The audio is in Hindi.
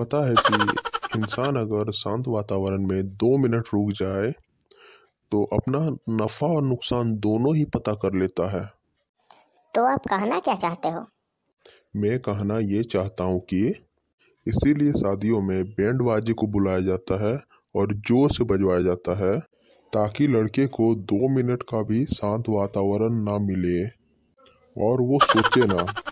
पता है कि इंसान अगर शांत वातावरण में दो मिनट रुक जाए तो अपना नफ़ा और नुकसान दोनों ही पता कर लेता है तो आप कहना क्या चाहते हो मैं कहना ये चाहता हूँ कि इसीलिए शादियों में बैंड बाजे को बुलाया जाता है और जोर से बजवाया जाता है ताकि लड़के को दो मिनट का भी शांत वातावरण ना मिले और वो सोचे ना